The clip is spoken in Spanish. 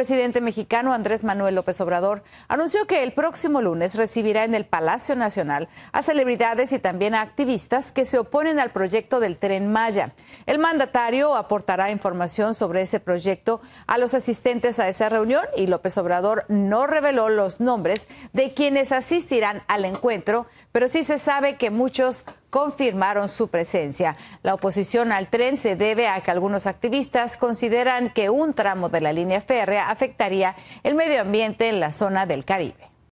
El presidente mexicano Andrés Manuel López Obrador anunció que el próximo lunes recibirá en el Palacio Nacional a celebridades y también a activistas que se oponen al proyecto del tren Maya. El mandatario aportará información sobre ese proyecto a los asistentes a esa reunión y López Obrador no reveló los nombres de quienes asistirán al encuentro, pero sí se sabe que muchos confirmaron su presencia. La oposición al tren se debe a que algunos activistas consideran que un tramo de la línea férrea afectaría el medio ambiente en la zona del Caribe.